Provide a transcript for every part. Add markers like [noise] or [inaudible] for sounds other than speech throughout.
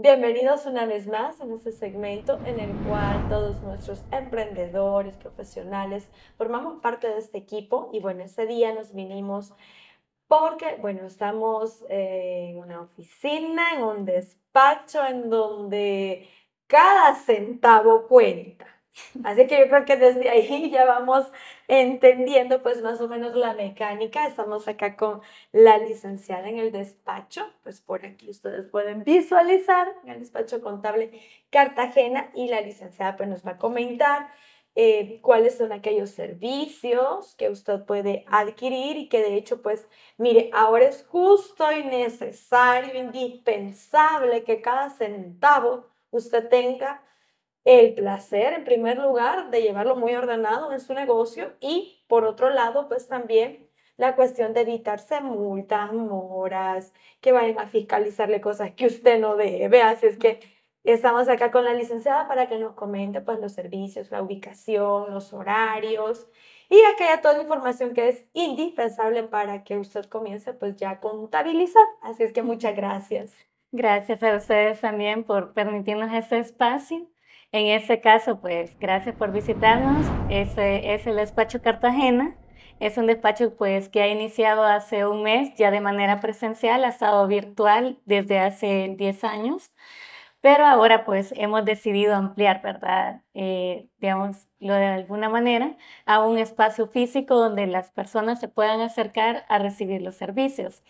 Bienvenidos una vez más en este segmento en el cual todos nuestros emprendedores, profesionales, formamos parte de este equipo y bueno, ese día nos vinimos porque, bueno, estamos eh, en una oficina, en un despacho en donde cada centavo cuenta. Así que yo creo que desde ahí [laughs] ya vamos entendiendo pues más o menos la mecánica. Estamos acá con la licenciada en el despacho, pues por aquí ustedes pueden visualizar el despacho contable Cartagena y la licenciada pues nos va a comentar eh, cuáles son aquellos servicios que usted puede adquirir y que de hecho pues mire, ahora es justo y necesario, indispensable que cada centavo usted tenga el placer, en primer lugar, de llevarlo muy ordenado en su negocio y, por otro lado, pues también la cuestión de evitarse multas, moras, que vayan a fiscalizarle cosas que usted no debe. Así es que estamos acá con la licenciada para que nos comente pues, los servicios, la ubicación, los horarios y aquella toda la información que es indispensable para que usted comience pues ya a contabilizar. Así es que muchas gracias. Gracias a ustedes también por permitirnos este espacio en este caso, pues gracias por visitarnos. Ese es el despacho Cartagena. Es un despacho pues, que ha iniciado hace un mes ya de manera presencial, ha estado virtual desde hace 10 años. Pero ahora pues hemos decidido ampliar, ¿verdad? Eh, digamos, lo de alguna manera, a un espacio físico donde las personas se puedan acercar a recibir los servicios.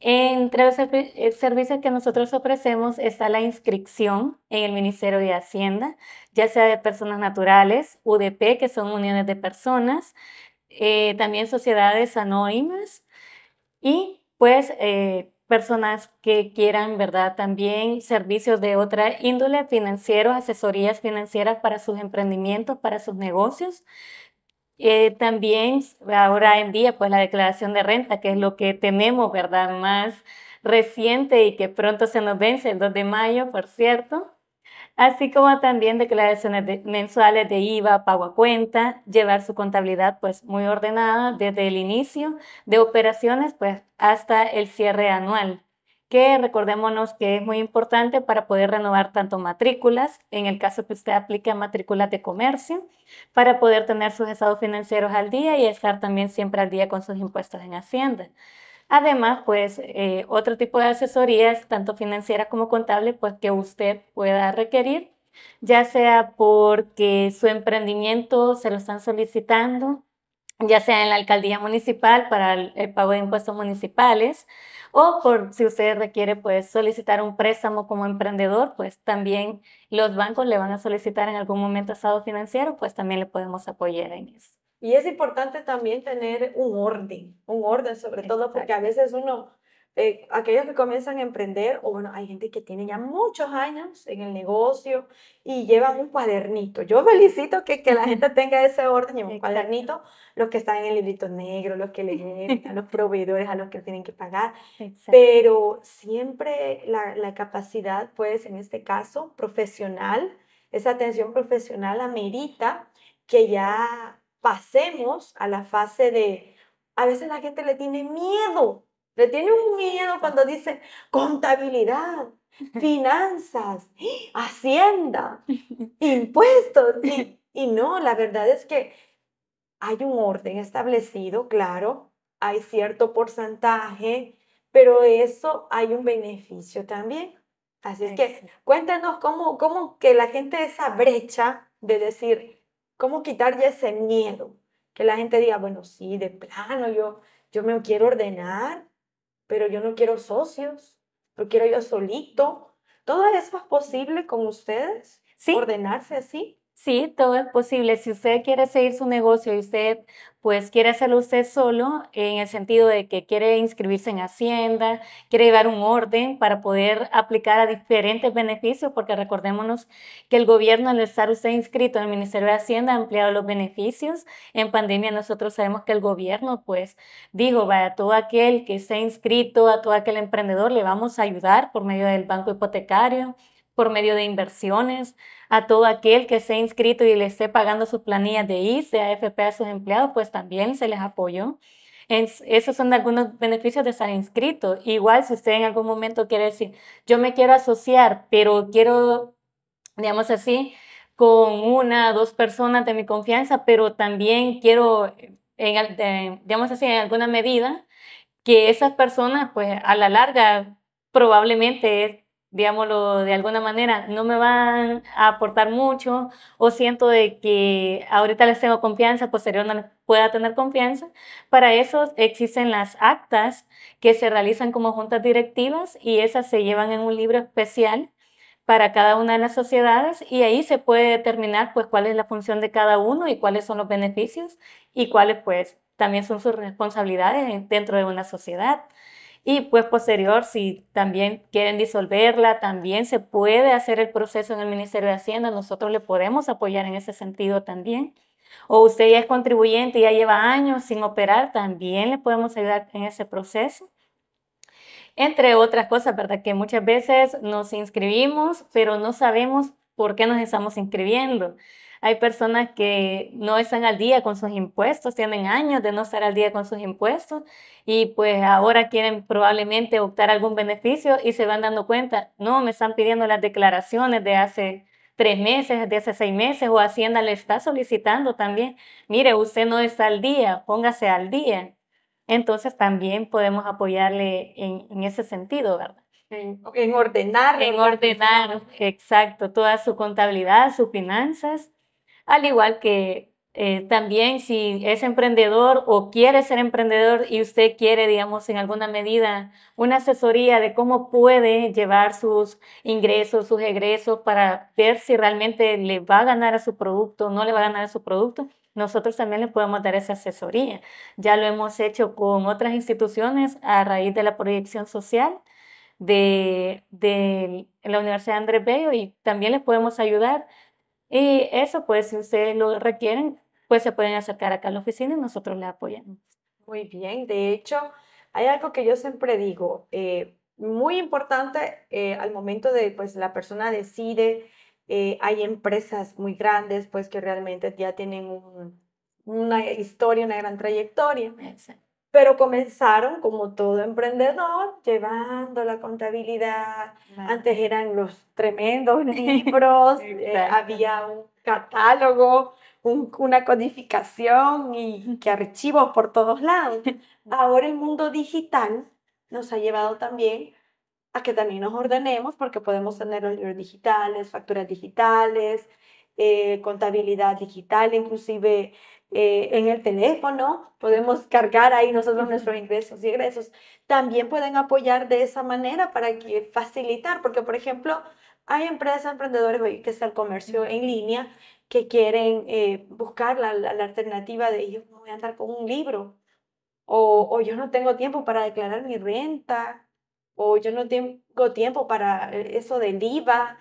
Entre los eh, servicios que nosotros ofrecemos está la inscripción en el Ministerio de Hacienda, ya sea de personas naturales, UDP, que son uniones de personas, eh, también sociedades anónimas y pues personas que quieran, ¿verdad? También servicios de otra índole, financieros, asesorías financieras para sus emprendimientos, para sus negocios. Eh, también ahora en día, pues la declaración de renta, que es lo que tenemos, ¿verdad? Más reciente y que pronto se nos vence el 2 de mayo, por cierto así como también declaraciones mensuales de IVA, pago a cuenta, llevar su contabilidad pues muy ordenada desde el inicio de operaciones pues hasta el cierre anual que recordémonos que es muy importante para poder renovar tanto matrículas, en el caso que usted aplique matrículas de comercio, para poder tener sus estados financieros al día y estar también siempre al día con sus impuestos en Hacienda. Además, pues eh, otro tipo de asesorías, tanto financiera como contable, pues que usted pueda requerir, ya sea porque su emprendimiento se lo están solicitando, ya sea en la alcaldía municipal para el, pago de impuestos municipales, o por si usted requiere pues solicitar un préstamo como emprendedor, pues también los bancos le van a solicitar en algún momento estado financiero, pues también le podemos apoyar en eso. Y es importante también tener un orden, un orden sobre todo porque a veces uno, eh, aquellos que comienzan a emprender, o bueno, hay gente que tiene ya muchos años en el negocio y llevan un cuadernito. Yo felicito que, que la gente tenga ese orden, y un cuadernito, los que están en el librito negro, los que leen, a los proveedores, a los que tienen que pagar. Pero siempre la, la capacidad, pues en este caso, profesional, esa atención profesional amerita que ya pasemos a la fase de, a veces la gente le tiene miedo, le tiene un miedo cuando dice contabilidad, finanzas, hacienda, impuestos. Y, no, la verdad es que hay un orden establecido, claro, hay cierto porcentaje, pero eso hay un beneficio también. Así es que cuéntanos cómo, cómo que la gente esa brecha de decir, ¿Cómo quitar ya ese miedo? Que la gente diga, bueno, sí, de plano, yo, yo me quiero ordenar, pero yo no quiero socios, lo quiero yo solito. ¿Todo eso es posible con ustedes? Sí. ¿Ordenarse así? Sí, todo es posible. Si usted quiere seguir su negocio y usted pues quiere hacerlo usted solo, en el sentido de que quiere inscribirse en Hacienda, quiere llevar un orden para poder aplicar a diferentes beneficios, porque recordémonos que el gobierno, al estar usted inscrito en el Ministerio de Hacienda, ha ampliado los beneficios. En pandemia nosotros sabemos que el gobierno pues dijo, vaya, a todo aquel que esté inscrito, a todo aquel emprendedor, le vamos a ayudar por medio del banco hipotecario, por medio de inversiones, a todo aquel que se ha inscrito y le esté pagando su planilla de ICE, AFP a sus empleados, pues también se les apoyó. esos son algunos beneficios de estar inscrito. Igual si usted en algún momento quiere decir, yo me quiero asociar, pero quiero, digamos así, con una, o dos personas de mi confianza, pero también quiero, eh, en, eh, digamos así, en alguna medida, que esas personas, pues a la larga, probablemente digámoslo de alguna manera, no me van a aportar mucho o siento de que ahorita les tengo confianza, posterior pues no pueda tener confianza. Para eso existen las actas que se realizan como juntas directivas y esas se llevan en un libro especial para cada una de las sociedades y ahí se puede determinar pues cuál es la función de cada uno y cuáles son los beneficios y cuáles pues también son sus responsabilidades dentro de una sociedad. Y pues posterior, si también quieren disolverla, también se puede hacer el proceso en el Ministerio de Hacienda, nosotros le podemos apoyar en ese sentido también. O usted ya es contribuyente y ya lleva años sin operar, también le podemos ayudar en ese proceso. Entre otras cosas, ¿verdad? Que muchas veces nos inscribimos, pero no sabemos por qué nos estamos inscribiendo. Hay personas que no están al día con sus impuestos, tienen años de no estar al día con sus impuestos y pues ahora quieren probablemente optar algún beneficio y se van dando cuenta, no, me están pidiendo las declaraciones de hace tres meses, de hace seis meses o Hacienda le está solicitando también, mire, usted no está al día, póngase al día. Entonces también podemos apoyarle en, ese sentido, ¿verdad? En, en, ordenar. En ordenar, exacto, toda su contabilidad, sus finanzas al igual que eh, también si es emprendedor o quiere ser emprendedor y usted quiere, digamos, en alguna medida una asesoría de cómo puede llevar sus ingresos, sus egresos para ver si realmente le va a ganar a su producto o no le va a ganar a su producto, nosotros también le podemos dar esa asesoría. Ya lo hemos hecho con otras instituciones a raíz de la proyección social de, de la Universidad Andrés Bello y también les podemos ayudar y eso, pues, si ustedes lo requieren, pues se pueden acercar acá a la oficina y nosotros le apoyamos. Muy bien, de hecho, hay algo que yo siempre digo, eh, muy importante eh, al momento de, pues, la persona decide, eh, hay empresas muy grandes, pues, que realmente ya tienen una historia, una gran trayectoria. Exacto pero comenzaron como todo emprendedor llevando la contabilidad. Antes eran los tremendos [laughs] libros, eh, había un catálogo, una codificación y que archivos por todos lados. [laughs] Ahora el mundo digital nos ha llevado también a que también nos ordenemos porque podemos tener los libros digitales, facturas digitales, eh, contabilidad digital, inclusive eh, en el teléfono, podemos cargar ahí nosotros nuestros ingresos y egresos. También pueden apoyar de esa manera para que facilitar, porque por ejemplo, hay empresas, emprendedores que están el comercio en línea, que quieren eh, buscar la, la, alternativa de yo voy a andar con un libro, o, o, yo no tengo tiempo para declarar mi renta, o yo no tengo tiempo para eh, eso del IVA,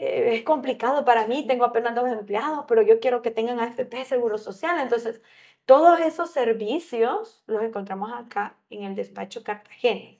eh, es complicado para mí, tengo apenas dos empleados, pero yo quiero que tengan AFP, Seguro Social. Entonces, todos esos servicios los encontramos acá en el despacho Cartagena.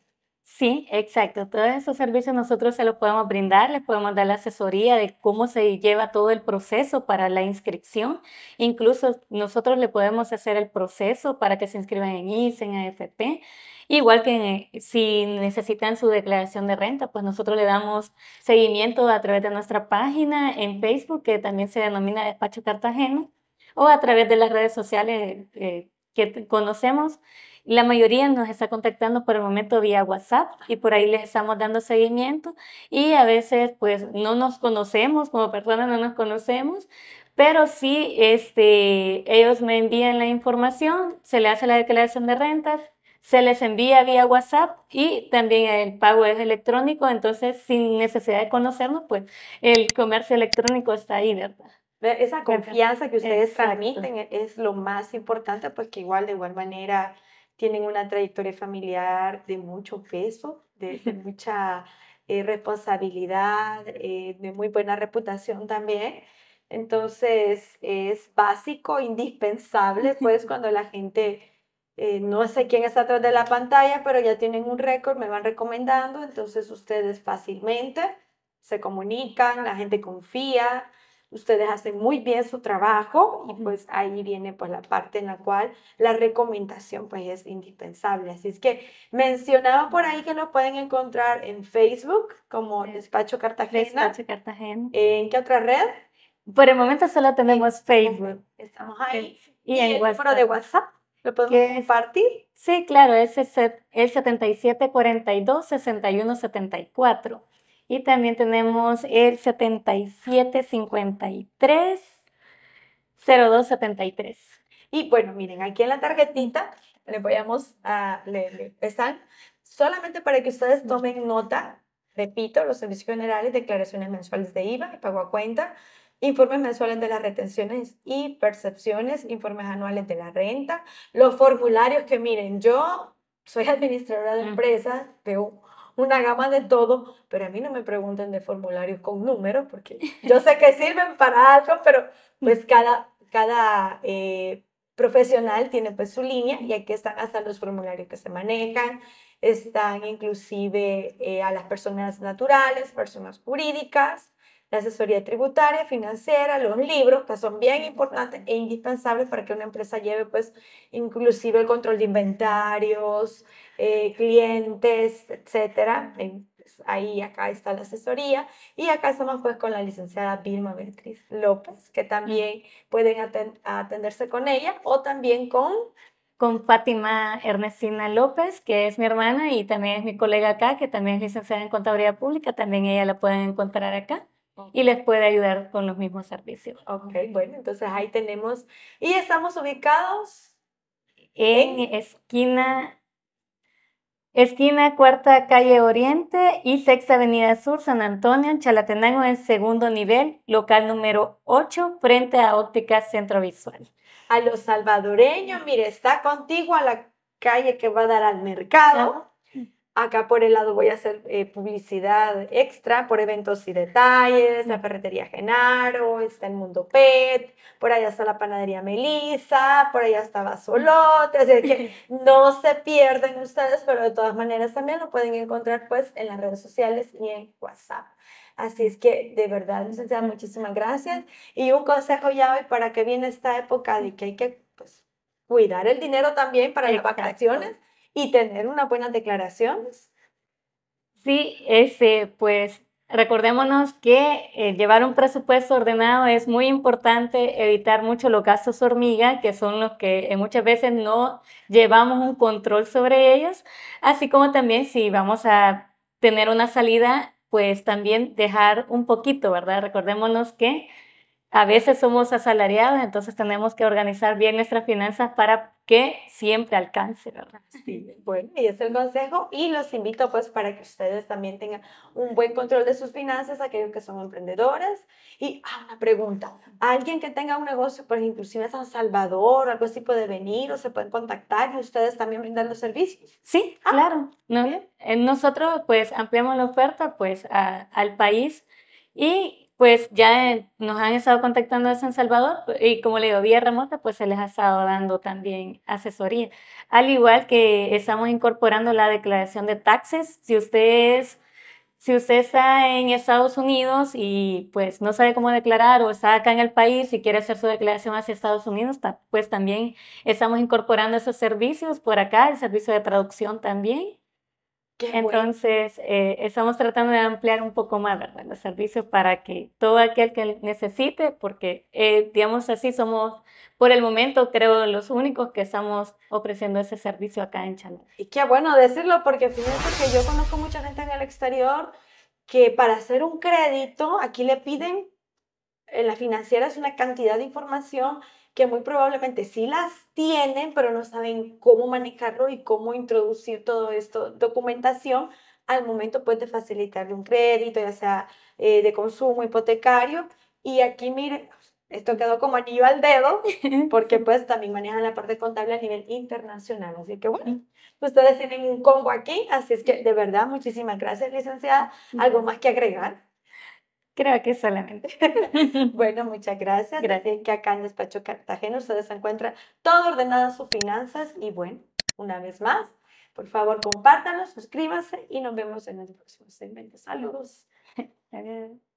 Sí, exacto. Todos esos servicios nosotros se los podemos brindar, les podemos dar la asesoría de cómo se lleva todo el proceso para la inscripción. Incluso nosotros le podemos hacer el proceso para que se inscriban en ICE, en AFP. Igual que eh, si necesitan su declaración de renta, pues nosotros le damos seguimiento a través de nuestra página en Facebook, que también se denomina Despacho Cartagena, o a través de las redes sociales. Eh, que conocemos. La mayoría nos está contactando por el momento vía WhatsApp y por ahí les estamos dando seguimiento y a veces pues no nos conocemos, como personas no nos conocemos, pero sí este, ellos me envían la información, se le hace la declaración de rentas, se les envía vía WhatsApp y también el pago es electrónico, entonces sin necesidad de conocernos, pues el comercio electrónico está ahí, ¿verdad? Esa confianza que ustedes transmiten e, es lo más importante, porque pues, igual, de igual manera, tienen una trayectoria familiar de mucho peso, de, [laughs] mucha eh, responsabilidad, eh, de muy buena reputación también. Entonces, es básico, indispensable, pues [laughs] cuando la gente... Eh, no sé quién está atrás de la pantalla, pero ya tienen un récord, me van recomendando, entonces ustedes fácilmente se comunican, la gente confía, ustedes hacen muy bien su trabajo y pues ahí viene pues la parte en la cual la recomendación pues es indispensable. Así es que mencionaba por ahí que lo pueden encontrar en Facebook como eh, Despacho Cartagena. Despacho Cartagena. ¿En qué otra red? Por el momento solo tenemos Facebook. Estamos ahí. Y, en el de WhatsApp. ¿Lo podemos compartir? Sí, claro, es el 7742-6174. Y también tenemos el 7753 0273. Y bueno, miren, aquí en la tarjetita le voy a leer, están solamente para que ustedes tomen nota, repito, los servicios generales, declaraciones mensuales de IVA y pago a cuenta, informes mensuales de las retenciones y percepciones, informes anuales de la renta, los formularios que miren, yo soy administradora de empresas de un una gama de todo, pero a mí no me pregunten de formularios con números, porque yo sé que sirven para algo, pero pues cada, cada eh, profesional tiene pues su línea y aquí están hasta los formularios que se manejan, están inclusive eh, a las personas naturales, personas jurídicas, la asesoría tributaria, financiera, los libros, que son bien importantes e indispensables para que una empresa lleve, pues, inclusive el control de inventarios, eh, clientes, etcétera. Pues, ahí acá está la asesoría y acá estamos pues con la licenciada Vilma Beatriz López, que también pueden atenderse con ella o también con con Fátima Ernestina López, que es mi hermana y también es mi colega acá, que también es licenciada en Contabilidad Pública, también ella la pueden encontrar acá y les puede ayudar con los mismos servicios. Ok, bueno, entonces ahí tenemos. Y estamos ubicados en, esquina Esquina Cuarta Calle Oriente y Sexta Avenida Sur, San Antonio, en Chalatenango, en segundo nivel, local número 8, frente a Óptica Centro Visual. A los salvadoreños, mire, está contigo a la calle que va a dar al mercado. Acá por el lado voy a hacer eh, publicidad extra por eventos y detalles, la ferretería Genaro, está el Mundo Pet, por allá está la panadería Melissa, por allá está Basolote, así que [laughs] no se pierden ustedes, pero de todas maneras también lo pueden encontrar pues en las redes sociales y en WhatsApp. Así es que de verdad, licenciada, muchísimas gracias. Y un consejo ya hoy para que viene esta época de que hay que pues, cuidar el dinero también para las vacaciones y tener una buena declaración. Sí, ese, pues recordémonos que eh, llevar un presupuesto ordenado es muy importante, evitar mucho los gastos hormiga, que son los que eh, muchas veces no llevamos un control sobre ellos, así como también si vamos a tener una salida, pues también dejar un poquito, ¿verdad? Recordémonos que a veces somos asalariados, entonces tenemos que organizar bien nuestras finanzas para que siempre alcance, ¿verdad? Sí, bueno, y es el consejo y los invito pues para que ustedes también tengan un buen control de sus finanzas, aquellos que son emprendedores. Y ah, una pregunta, alguien que tenga un negocio, por ejemplo, si en San Salvador, algo así puede venir o se pueden contactar y ustedes también brindan los servicios. Sí, ah, claro. No, eh, nosotros pues ampliamos la oferta pues al país y pues ya nos han estado contactando de San Salvador y como le digo, vía remota, pues se les ha estado dando también asesoría. Al igual que estamos incorporando la declaración de taxes, si usted, si usted está en Estados Unidos y pues no sabe cómo declarar o está acá en el país y quiere hacer su declaración hacia Estados Unidos, pues también estamos incorporando esos servicios por acá, el servicio de traducción también. Entonces, eh, estamos tratando de ampliar un poco más ¿verdad? los servicios para que todo aquel que necesite, porque eh, digamos así, somos por el momento creo los únicos que estamos ofreciendo ese servicio acá en Chanel. Y qué bueno decirlo, porque fíjense que yo conozco mucha gente en el exterior que para hacer un crédito aquí le piden en eh, la financiera es una cantidad de información que muy probablemente sí las tienen, pero no saben cómo manejarlo y cómo introducir todo esto, documentación, al momento puede facilitarle un crédito, ya sea eh, de consumo hipotecario. Y aquí, miren, esto quedó como anillo al dedo, [laughs] porque pues también manejan la parte contable a nivel internacional. Así que bueno, ustedes tienen un combo aquí, así es que de verdad, muchísimas gracias, licenciada. ¿Algo más que agregar? Creo que solamente. [laughs] bueno, muchas gracias. Gracias. Que acá en Despacho Cartagena ustedes encuentran todo ordenado sus finanzas. Y bueno, una vez más, por favor, compártanos, suscríbase y nos vemos en el próximo segmento. Saludos. [laughs]